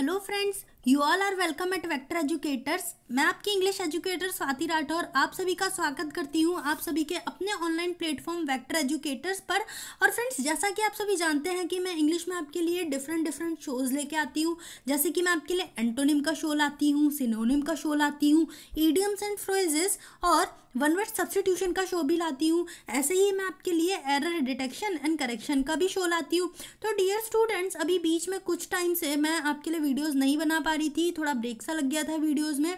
hello friends you all are welcome at Vector Educators मैं आपकी English educator Swati Rathore आप सभी का स्वागत करती हूँ आप सभी के अपने ऑनलाइन प्लेटफॉर्म वेक्टर एजुकेटर्स पर और फ्रेंड्स जैसा कि आप सभी जानते हैं कि मैं इंग्लिश में आपके लिए डिफरेंट डिफरेंट शोज़ लेके आती हूँ जैसे कि मैं आपके लिए एंटोनिम का शो लाती हूँ सिनोनिम का शो लाती हूँ ईडियम्स एंड फ्रोजेस और वन वर्ड सब्सटीट्यूशन का शो भी लाती हूँ ऐसे ही मैं आपके लिए एरर डिटेक्शन एंड करेक्शन का भी शो लाती हूँ तो डियर स्टूडेंट्स अभी बीच में कुछ टाइम से मैं आपके लिए वीडियोस नहीं बना पा रही थी थोड़ा ब्रेक सा लग गया था वीडियोस में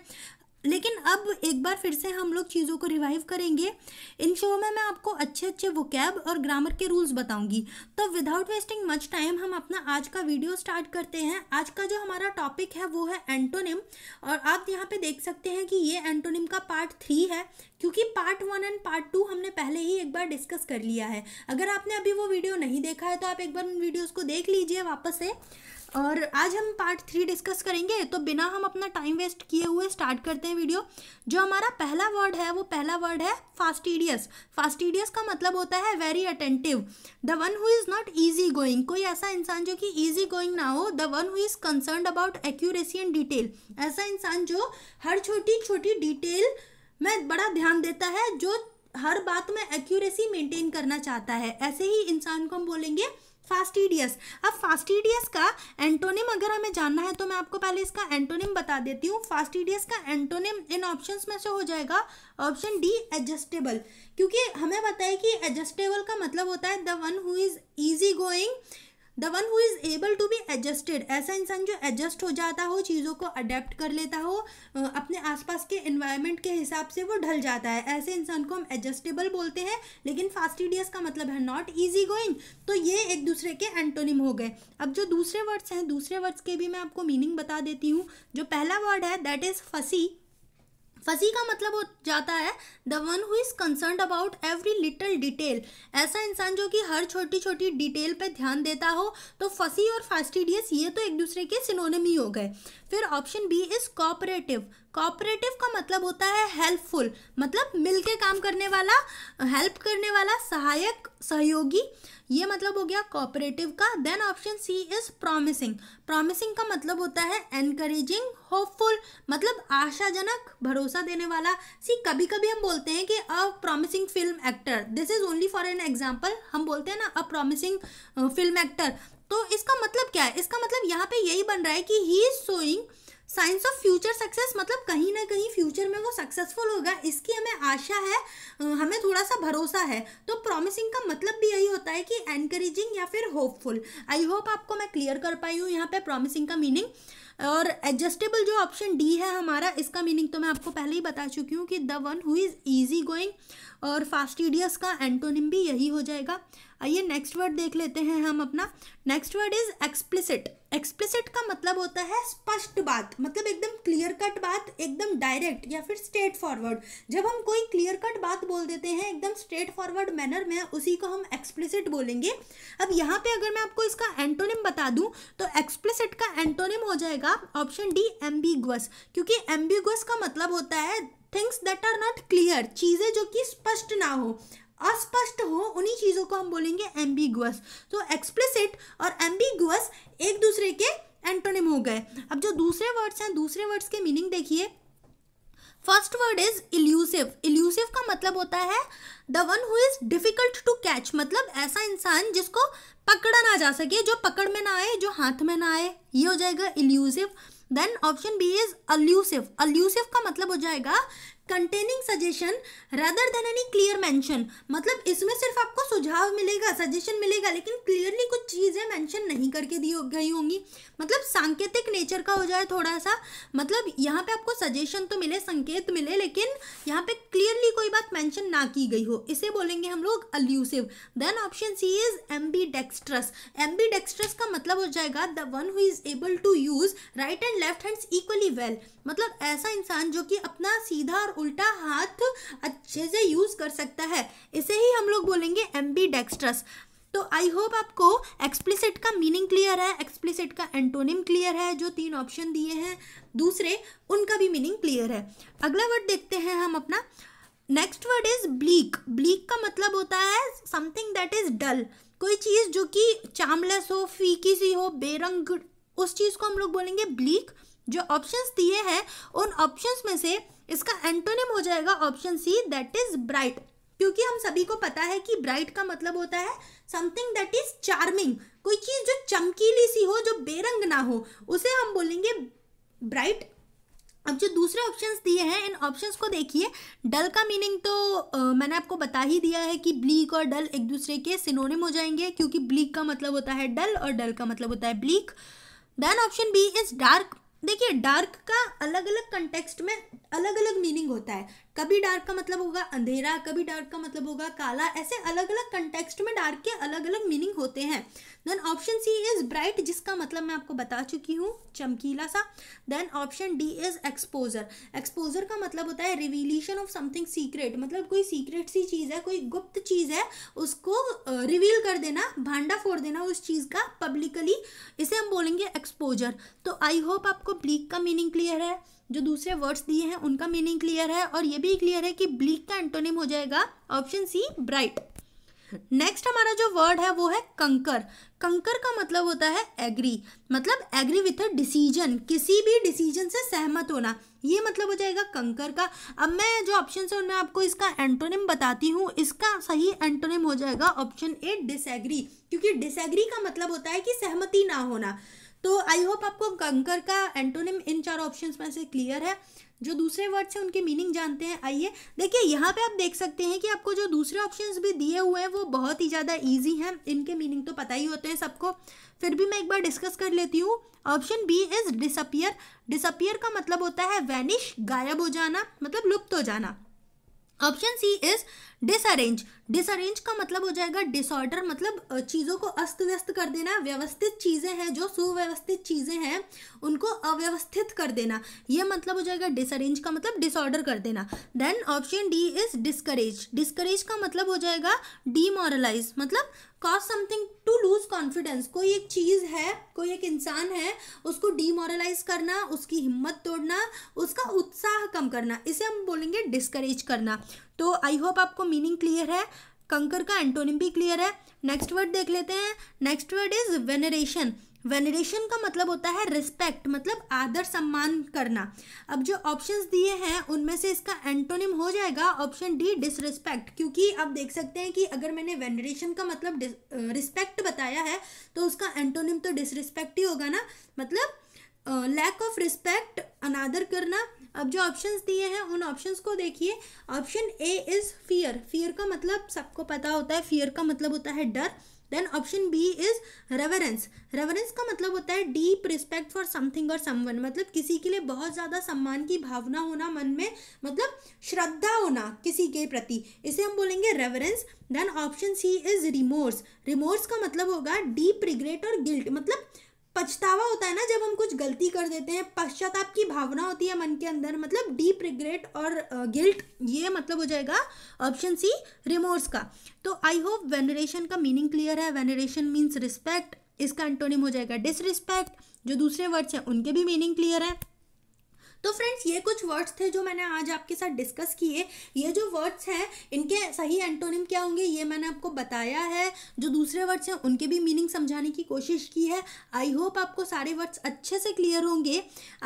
लेकिन अब एक बार फिर से हम लोग चीज़ों को रिवाइव करेंगे इन शो में मैं आपको अच्छे अच्छे वोकैब और ग्रामर के रूल्स बताऊंगी तो विदाउट वेस्टिंग मच टाइम हम अपना आज का वीडियो स्टार्ट करते हैं आज का जो हमारा टॉपिक है वो है एंटोनिम और आप यहाँ पे देख सकते हैं कि ये एंटोनिम का पार्ट थ्री है क्योंकि part one and part two हमने पहले ही एक बार डिस्कस कर लिया है अगर आपने अभी वो वीडियो नहीं देखा है तो आप एक बार उन वीडियोज़ को देख लीजिए वापस से और आज हम पार्ट थ्री डिस्कस करेंगे तो बिना हम अपना टाइम वेस्ट किए हुए स्टार्ट करते हैं वीडियो जो हमारा पहला वर्ड है वो पहला वर्ड है फास्टीडियस फास्टीडियस का मतलब होता है very attentive the one who is not easy going कोई ऐसा इंसान जो कि ईजी गोइंग ना हो the one who is concern about accuracy and detail ऐसा इंसान जो हर छोटी छोटी डिटेल में बड़ा ध्यान देता है जो हर बात में एक्यूरेसी मेंटेन करना चाहता है ऐसे ही इंसान को हम बोलेंगे फास्टिडियस अब फास्टिडियस का एंटोनिम अगर हमें जानना है तो मैं आपको पहले इसका एंटोनिम बता देती हूँ फास्टिडियस का एंटोनिम इन ऑप्शंस में से हो जाएगा ऑप्शन डी एडजस्टेबल क्योंकि हमें पता है कि एडजस्टेबल का मतलब होता है the one who is easy going the one who is able to be adjusted ऐसा इंसान जो एडजस्ट हो जाता हो चीज़ों को अडेप्ट कर लेता हो अपने आसपास के इन्वायरमेंट के हिसाब से वो ढल जाता है ऐसे इंसान को हम एडजस्टेबल बोलते हैं लेकिन फास्टिडियस का मतलब है नॉट ईजी गोइंग तो ये एक दूसरे के एंटोनिम हो गए अब जो दूसरे वर्ड्स हैं दूसरे वर्ड्स के भी मैं आपको मीनिंग बता देती हूँ जो पहला वर्ड है दैट इज़ फसी फजी का मतलब हो जाता है the one who is concern about every little detail ऐसा इंसान जो कि हर छोटी छोटी डिटेल पे ध्यान देता हो तो फसी और फास्टिडियस ये तो एक दूसरे के सिनोनिम ही हो गए फिर option B is cooperative cooperative का मतलब होता है हेल्पफुल मतलब मिलके काम करने वाला हेल्प करने वाला सहायक सहयोगी ये मतलब हो गया कॉपरेटिव का then option C is promising promising का मतलब होता है एनकरेजिंग होपफुल मतलब आशाजनक भरोसा देने वाला सी कभी कभी हम बोलते हैं कि a promising film actor this is only for an example हम बोलते हैं ना अ प्रॉमिसिंग फिल्म एक्टर तो इसका मतलब क्या है इसका मतलब यहाँ पे यही बन रहा है कि he is showing signs of future success मतलब कहीं ना कहीं फ्यूचर में वो सक्सेसफुल होगा इसकी हमें आशा है हमें थोड़ा सा भरोसा है तो प्रॉमिसिंग का मतलब भी यही होता है कि एनकरेजिंग या फिर होपफुल आई होप आपको मैं क्लियर कर पाई हूँ यहाँ पे प्रॉमिसिंग का मीनिंग और एडजस्टेबल जो ऑप्शन डी है हमारा इसका मीनिंग तो मैं आपको पहले ही बता चुकी हूँ कि the one who is easy going और फास्टिडियस का एंटोनिम भी यही हो जाएगा आइए नेक्स्ट वर्ड देख लेते हैं हम अपना next word is explicit explicit का मतलब होता है स्पष्ट बात मतलब एकदम क्लियर कट बात एकदम डायरेक्ट या फिर स्ट्रेट फॉरवर्ड जब हम कोई क्लियर कट बात बोल देते हैं एकदम स्ट्रेट फॉरवर्ड मैनर में उसी को हम एक्सप्लिसिट बोलेंगे अब यहाँ पे अगर मैं आपको इसका एंटोनिम बता दूँ तो एक्सप्लिसिट का एंटोनिम हो जाएगा ऑप्शन डी एम्बिगस क्योंकि एम्बिगस का मतलब होता है things that are not clear चीज़ें जो कि स्पष्ट ना हो अस्पष्ट हो उन्हीं चीज़ों को हम बोलेंगे एम्बिगुअस तो एक्सप्लिसिट और एम्बिगुअस एक दूसरे के एंटोनिम हो गए अब जो दूसरे वर्ड्स हैं दूसरे वर्ड्स के मीनिंग देखिए first word is elusive elusive का मतलब होता है the one who is difficult to catch मतलब ऐसा इंसान जिसको पकड़ा ना जा सके जो पकड़ में ना आए जो हाथ में ना आए ये हो जाएगा elusive then option B is allusive allusive का मतलब हो जाएगा containing suggestion rather than any clear mention मतलब इसमें सिर्फ आपको सुझाव मिलेगा सजेशन मिलेगा लेकिन क्लियरली कुछ चीज़ें मेंशन नहीं करके दी गई होंगी मतलब सांकेतिक नेचर का हो जाए थोड़ा सा मतलब यहाँ पे आपको सजेशन तो मिले संकेत मिले लेकिन यहाँ पे क्लियरली कोई बात मेंशन ना की गई हो इसे बोलेंगे हम लोग allusive then option C is ambidextrous ambidextrous का मतलब हो जाएगा the one who is able to use right and left hands equally well मतलब ऐसा इंसान जो कि अपना सीधा और उल्टा हाथ अच्छे से यूज़ कर सकता है इसे ही हम लोग बोलेंगे एम्बी डेक्स्ट्रस तो आई होप आपको एक्सप्लिसिट का मीनिंग क्लियर है एक्सप्लिसिट का एंटोनिम क्लियर है जो तीन ऑप्शन दिए हैं दूसरे उनका भी मीनिंग क्लियर है अगला वर्ड देखते हैं हम अपना next word is bleak bleak का मतलब होता है समथिंग दैट इज डल कोई चीज़ जो कि चामलेस हो फीकी सी हो बेरंग उस चीज़ को हम लोग बोलेंगे ब्लीक जो ऑप्शंस दिए हैं उन ऑप्शंस में से इसका एंटोनिम हो जाएगा option C that is bright क्योंकि हम सभी को पता है कि ब्राइट का मतलब होता है समथिंग दैट इज चार्मिंग कोई चीज़ जो चमकीली सी हो जो बेरंग ना हो उसे हम बोलेंगे ब्राइट अब जो दूसरे ऑप्शंस दिए हैं इन ऑप्शंस को देखिए डल का मीनिंग तो आ, मैंने आपको बता ही दिया है कि ब्लीक और डल एक दूसरे के सिनोनिम हो जाएंगे क्योंकि ब्लीक का मतलब होता है डल और डल का मतलब होता है bleak then option B is dark देखिए डार्क का अलग अलग कंटेक्स्ट में अलग अलग मीनिंग होता है कभी डार्क का मतलब होगा अंधेरा कभी डार्क का मतलब होगा काला ऐसे अलग अलग कंटेक्सट में डार्क के अलग अलग मीनिंग होते हैं then option C is bright जिसका मतलब मैं आपको बता चुकी हूँ चमकीला सा then option D is exposure exposure का मतलब होता है रिवीलेशन ऑफ समथिंग सीक्रेट मतलब कोई सीक्रेट सी चीज़ है कोई गुप्त चीज़ है उसको रिवील कर देना भांडा फोड़ देना उस चीज़ का पब्लिकली इसे हम बोलेंगे एक्सपोजर तो आई होप आपको ब्लीक का मीनिंग क्लियर है जो दूसरे वर्ड्स दिए हैं उनका मीनिंग क्लियर है और ये भी क्लियर है कि ब्लीक का एंटोनिम हो जाएगा ऑप्शन सी ब्राइट नेक्स्ट हमारा जो वर्ड है वो है कंकर कंकर का मतलब होता है एग्री मतलब एग्री विथ अ डिसीजन किसी भी डिसीजन से सहमत होना ये मतलब हो जाएगा कंकर का अब मैं जो ऑप्शन है उनमें आपको इसका एंटोनिम बताती हूँ इसका सही एंटोनिम हो जाएगा ऑप्शन ए डिसएग्री क्योंकि डिसएग्री का मतलब होता है कि सहमति ना होना तो आई होप आपको कंकर का एंटोनिम इन चार ऑप्शंस में से क्लियर है जो दूसरे वर्ड्स हैं उनके मीनिंग जानते हैं आइए देखिए यहाँ पे आप देख सकते हैं कि आपको जो दूसरे ऑप्शंस भी दिए हुए हैं वो बहुत ही ज़्यादा इजी हैं इनके मीनिंग तो पता ही होते हैं सबको फिर भी मैं एक बार डिस्कस कर लेती हूँ option B is disappear disappear का मतलब होता है वैनिश गायब हो जाना मतलब लुप्त हो जाना ऑप्शन सी इज़ डिसअरेंज डिसअरेंज का मतलब हो जाएगा डिसऑर्डर मतलब चीज़ों को अस्त व्यस्त कर देना व्यवस्थित चीज़ें हैं जो सुव्यवस्थित चीज़ें हैं उनको अव्यवस्थित कर देना ये मतलब हो जाएगा डिसअरेंज का मतलब डिसऑर्डर कर देना then option D is discourage discourage का मतलब हो जाएगा डीमोरलाइज मतलब cause something to lose confidence कोई एक चीज़ है कोई एक इंसान है उसको डीमोरलाइज करना उसकी हिम्मत तोड़ना उसका उत्साह कम करना इसे हम बोलेंगे डिस्करेज करना तो आई होप आपको मीनिंग क्लियर है कंकर का एंटोनिम भी क्लियर है नेक्स्ट वर्ड देख लेते हैं next word is veneration veneration का मतलब होता है रिस्पेक्ट मतलब आदर सम्मान करना अब जो ऑप्शंस दिए हैं उनमें से इसका एंटोनिम हो जाएगा ऑप्शन डी डिसरिस्पेक्ट क्योंकि आप देख सकते हैं कि अगर मैंने वेनरेशन का मतलब रिस्पेक्ट बताया है तो उसका एंटोनिम तो डिसरिस्पेक्ट ही होगा ना मतलब लैक ऑफ रिस्पेक्ट अनादर करना अब जो ऑप्शंस दिए हैं उन ऑप्शंस को देखिए option A is fear fear का मतलब सबको पता होता है फियर का मतलब होता है डर then option B is reverence reverence का मतलब होता है डीप रिस्पेक्ट फॉर समथिंग और समवन मतलब किसी के लिए बहुत ज़्यादा सम्मान की भावना होना मन में मतलब श्रद्धा होना किसी के प्रति इसे हम बोलेंगे reverence then option C is remorse remorse का मतलब होगा डीप रिग्रेट और गिल्ट मतलब पछतावा होता है ना जब हम कुछ गलती कर देते हैं पश्चाताप की भावना होती है मन के अंदर मतलब डीप रिग्रेट और गिल्ट ये मतलब हो जाएगा ऑप्शन सी रिमोर्स का तो आई होप वेनरेशन का मीनिंग क्लियर है वेनरेशन मीन्स रिस्पेक्ट इसका एंटोनिम हो जाएगा डिसरिस्पेक्ट जो दूसरे वर्ड्स हैं उनके भी मीनिंग क्लियर है तो फ्रेंड्स ये कुछ वर्ड्स थे जो मैंने आज आपके साथ डिस्कस किए ये जो वर्ड्स हैं इनके सही एंटोनिम क्या होंगे ये मैंने आपको बताया है जो दूसरे वर्ड्स हैं उनके भी मीनिंग समझाने की कोशिश की है आई होप आपको सारे वर्ड्स अच्छे से क्लियर होंगे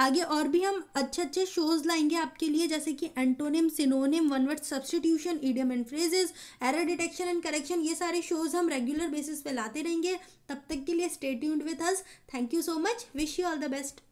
आगे और भी हम अच्छे अच्छे शोज लाएंगे आपके लिए जैसे कि antonym synonym one word substitution idiom and phrases error detection and correction ये सारे शोज हम रेगुलर बेसिस पे लाते रहेंगे तब तक के लिए stay tuned with us thank you so much wish you all the best